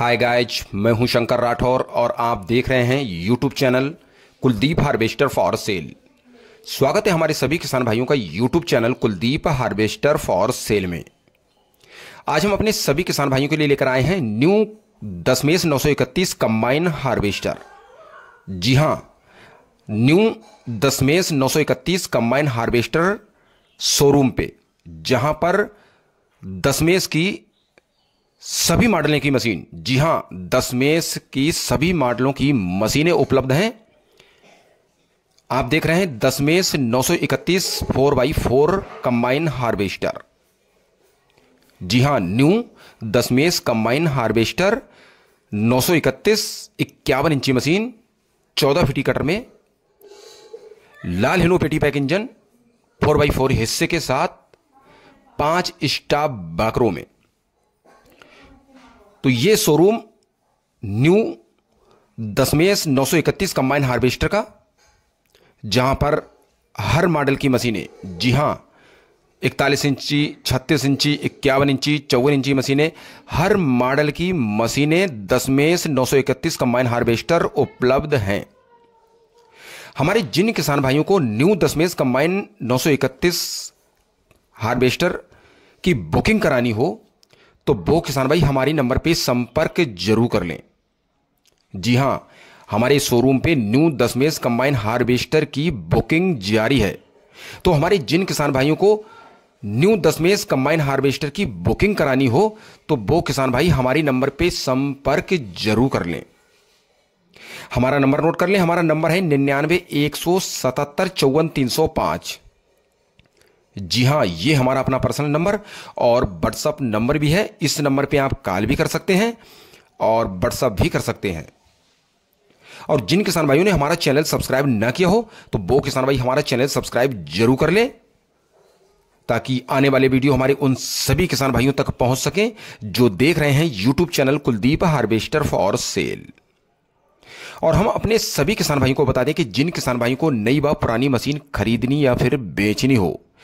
hi guys मैं हूं शंकर राठौर और आप देख रहे हैं YouTube channel Kuldeep harvester for sale स्वागत है हमारे सभी किसान भाइयों का YouTube channel Kuldeep harvester for sale में आज हम अपने सभी किसान भाइयों के लिए लेकर आए हैं न्यू दसमेश नौ सौ इकतीस कंबाइन हार्वेस्टर जी हाँ न्यू दसमेश नौ सौ इकतीस कंबाइन हार्वेस्टर शोरूम पे जहां पर दसमेश की सभी मॉडलें की मशीन जी हां दसमेस की सभी मॉडलों की मशीनें उपलब्ध हैं आप देख रहे हैं दसमेस नौ सौ इकतीस four by four combine harvester जी हां न्यू दसमेस कंबाइन हार्वेस्टर नौ सौ इकतीस इक्यावन इंची मशीन चौदह फिटी कटर में लाल हिनो पेटी pack engine four by four हिस्से के साथ पांच स्टाफ बाकरों में तो ये शोरूम न्यू दशमेश नौ सौ इकतीस कंबाइन हार्वेस्टर का जहां पर हर मॉडल की मशीनें जी हां इकतालीस इंची छत्तीस इंची इक्यावन इंची चौवन इंची मशीनें हर मॉडल की मशीनें दशमेश नौ सौ इकतीस कंबाइन हार्वेस्टर उपलब्ध हैं हमारे जिन किसान भाइयों को न्यू दशमेश कंबाइन 931 हार्वेस्टर की बुकिंग करानी हो तो वो किसान भाई हमारे नंबर पे संपर्क जरूर कर लें जी हां हमारे शोरूम पे न्यू दसमेज कंबाइन हार्वेस्टर की बुकिंग जारी है तो हमारे जिन किसान भाइयों को न्यू दसमेज कंबाइन हार्वेस्टर की बुकिंग करानी हो तो वो किसान भाई हमारे नंबर पे संपर्क जरूर कर लें हमारा नंबर नोट कर लें हमारा नंबर है निन्यानवे एक सौ सतहत्तर चौवन तीन सौ पांच जी हाँ ये हमारा अपना पर्सनल नंबर और व्हाट्सअप नंबर भी है इस नंबर पे आप कॉल भी कर सकते हैं और व्हाट्सअप भी कर सकते हैं और जिन किसान भाइयों ने हमारा चैनल सब्सक्राइब ना किया हो तो वो किसान भाई हमारा चैनल सब्सक्राइब जरूर कर ले ताकि आने वाले वीडियो हमारे उन सभी किसान भाइयों तक पहुंच सकें जो देख रहे हैं YouTube channel Kuldeep harvester for sale और हम अपने सभी किसान भाइयों को बता दें कि जिन किसान भाइयों को नई व पुरानी मशीन खरीदनी या फिर बेचनी हो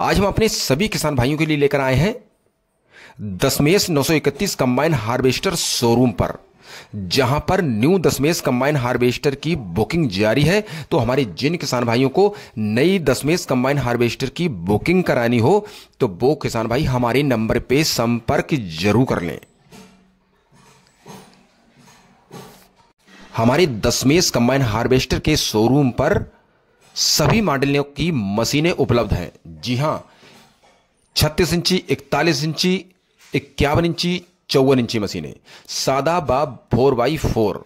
आज हम अपने सभी किसान भाइयों के लिए लेकर आए हैं सौ 931 कंबाइन हार्वेस्टर शोरूम पर जहां पर न्यू दशमेश कंबाइन हार्वेस्टर की बुकिंग जारी है तो हमारे जिन किसान भाइयों को नई दशमेश कंबाइन हार्वेस्टर की बुकिंग करानी हो तो वो किसान भाई हमारे नंबर पे संपर्क जरूर कर लें हमारे दशमेश कंबाइन हार्वेस्टर के शोरूम पर सभी मॉडलों की मशीनें उपलब्ध हैं जी हाँ छत्तीस इंची इकतालीस इंची इक्यावन इंची चौवन इंची मशीनें सादा बाब फोर बाई फोर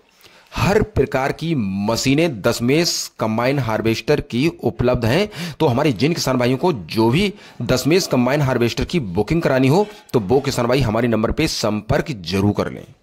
हर प्रकार की मशीनें दशमेश कंबाइन हार्वेस्टर की उपलब्ध हैं तो हमारे जिन किसान भाइयों को जो भी दशमेश कंबाइन हार्वेस्टर की बुकिंग करानी हो तो वो किसान भाई हमारे नंबर पे संपर्क जरूर कर लें